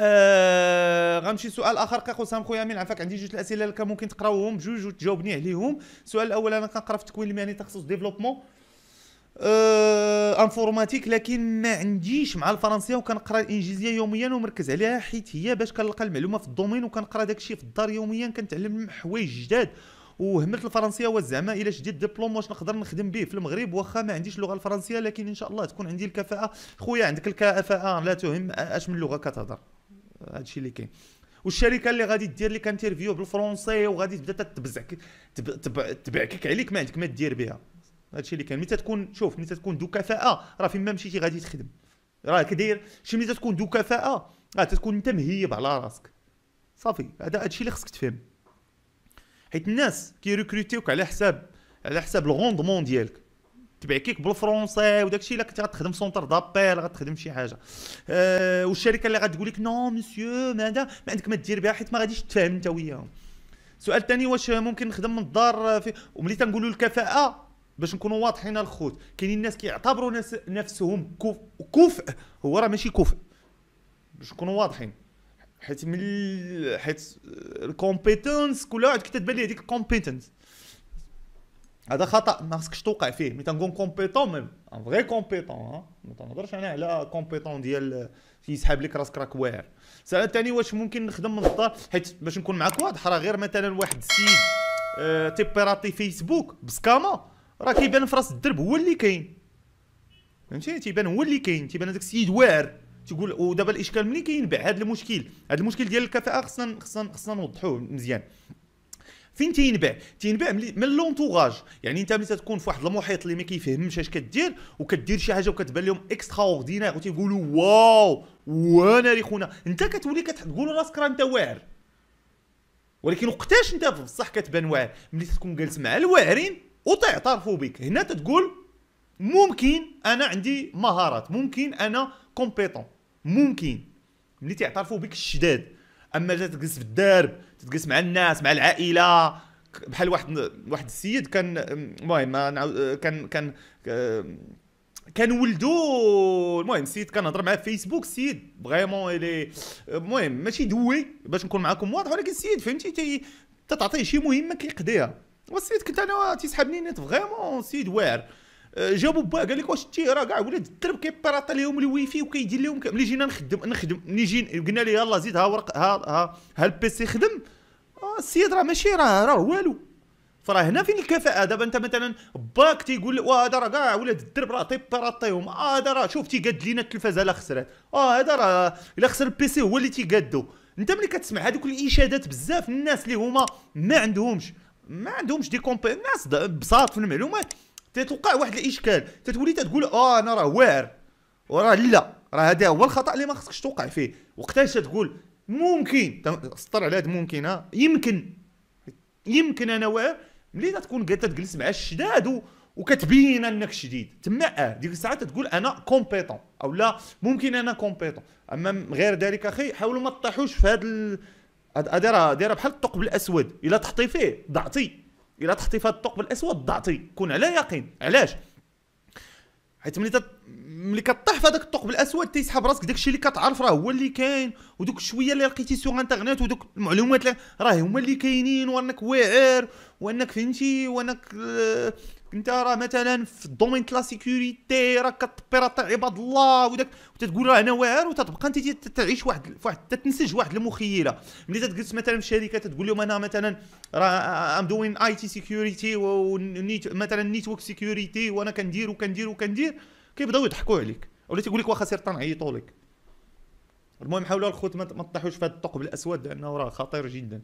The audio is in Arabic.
آه، غنمشي سؤال اخر كقسام خويا امين عفاك عندي جوج الاسئله لك ممكن تقراوهم بجوج وتجاوبني عليهم السؤال الاول انا كنقرا في التكوين المهني تخصص ديفلوبمون آه انفورماتيك لكن ما عنديش مع الفرنسيه وكنقرا الانجليزيه يوميا ومركز عليها حيت هي باش كنلقى المعلومه في الدومين وكنقرا داكشي في الدار يوميا كنتعلم حوايج جداد وهملت الفرنسيه وزعما الا شديت دبلوم واش نقدر نخدم به في المغرب واخا ما عنديش اللغه الفرنسيه لكن ان شاء الله تكون عندي الكفاءه خويا عندك الكفاءه لا تهم اش من لغه كتهضر هذا الشيء اللي كاين والشركه اللي غادي دير لك انترفيو بالفرونسي وغادي تبدا تبزعك تبعكك عليك ما عندك ما دير بها هادشي اللي كاين متى تكون شوف متى تكون ذو كفاءه راه فين ما مشيتي غادي تخدم راه كدير شي متى تكون ذو كفاءه راه تكون انت مهيب على راسك صافي هذا هادشي اللي خصك تفهم حيت الناس كيريكروتيوك على حساب على حساب الغوندمون ديالك تبعكيك بالفرونسي وداك الشيء الا كنت غتخدم سونتر دابيل غتخدم شي حاجه أه والشركه اللي غتقول لك نو مسيو ماذا ما عندك ما دير بها حيت ما غاديش تفهم انت وياهم السؤال الثاني واش ممكن نخدم من الدار في وملي تنقولوا الكفاءه باش نكونوا واضحين الخوت كاينين الناس كيعتبروا ناس نفسهم كفء كفء هو راه ماشي كفء باش نكونوا واضحين حيت من حيت الكومبيتنس كل واحد كتبان لي هذيك الكومبيتنس هذا خطا ما خصكش توقع فيه مي تنكون كومبيتون ميم ان فغي كومبيتون ها ما تنهضرش انا على كومبيتون ديال يسحب لك راسك راك واعر السؤال ثاني واش ممكن نخدم من الدار حيت باش نكون معك واضح راه غير مثلا واحد السيد اه تيبيراتي فيسبوك بسكاما راه كيبان في راس الدرب هو اللي كاين فهمتي تيبان هو اللي كاين تيبان هذاك السيد واعر تقول ودابا الاشكال منين كينبع هذا المشكل هذا المشكل ديال الكفاءه خصنا خصنا خصنا نوضحوه مزيان فين تينباع تينباع من لونتوراج يعني انت ملي تكون في واحد المحيط اللي ما كيفهمش اش كدير وكدير شي حاجه وكتبان لهم اكسترا اوردينير وتيقولوا واو وانا خونا انت كتولي كتقول راسك راه انت واعر ولكن وقتاش انت بصح كتبان واعر ملي تكون جالس مع الواعرين وتعترفوا بك هنا تتقول ممكن انا عندي مهارات ممكن انا كومبيتون ممكن ملي تعترفوا بك الشداد اما جات تجلس في الدرب تجلس مع الناس مع العائله بحال واحد واحد السيد كان المهم كان كان آه، كان ولدو المهم السيد كنهضر معاه في فيسبوك السيد فريمون الي المهم ماشي دوي باش نكون معاكم واضح ولكن السيد فهمتي تي تتعطيه شي مهمه كيقضيها والسيد كنت انا تيسحبني نيت فريمون السيد واعر جابوا با قال لك واش انت راه كاع ولاد الدرب كيبراطي لهم الواي فاي وكيدير لهم ملي جينا نخدم نخدم ملي جينا قلنا له يلاه زيد ها ورق ها ها, ها البيسي خدم آه، السيد راه ماشي راه راه والو فراه هنا فين الكفاءه دابا انت مثلا باك تيقول لك وهذا راه كاع ولاد الدرب راه تيبيراطيهم طيب اه هذا راه شوف تيقاد لينا التلفازه لا خسرات اه هذا راه الا خسر البيسي هو اللي تيقادو انت ملي كتسمع هذوك الاشادات بزاف الناس اللي هما ما عندهمش ما عندهمش دي كومبي الناس بساط في المعلومات تتوقع واحد الاشكال تتولي تتقول اه انا راه واعر وراه لا راه هذا هو الخطا اللي ما خصكش توقع فيه وقتاش تقول ممكن سطر على هذا ممكن ها آه. يمكن يمكن انا واعر ملي تكون تجلس مع الشداد وكتبين انك شديد تما اه ديك الساعه تتقول انا كومبيتون او لا ممكن انا كومبيتون اما غير ذلك اخي حاولوا ما تطيحوش في هذا هذا راه دايره بحال الثقب الاسود الا تحطي فيه ضعتي الا تخطي في الثقب الاسود ضعتي كون على يقين علاش حيت ملي تت... ملي كطيح في هذاك الثقب الاسود تيسحب راسك داكشي اللي كتعرف راه هو اللي كاين ودوك الشويه اللي لقيتي سوغ انترنيت ودوك المعلومات راه هما اللي كاينين وانك واعر وانك فهمتي وانك آه، انت راه مثلا في الدومين تاع لا سيكوريتي راك كتبيرا تاع عباد الله وداك وتتقول راه انا واعر وتتبقى انت تعيش واحد واحد تتنسج واحد المخيله ملي تجلس مثلا في الشركه تقول لهم انا مثلا راه ام دوين اي تي سيكوريتي ونيت مثلا نيتورك سيكوريتي وانا كندير وكندير وكندير كيبداو يضحكوا عليك ولا تيقول لك واخا سير تنعيطوا لك المهم حاولوا الخوت ما تطيحوش في هذا الثقب الاسود لانه راه خطير جدا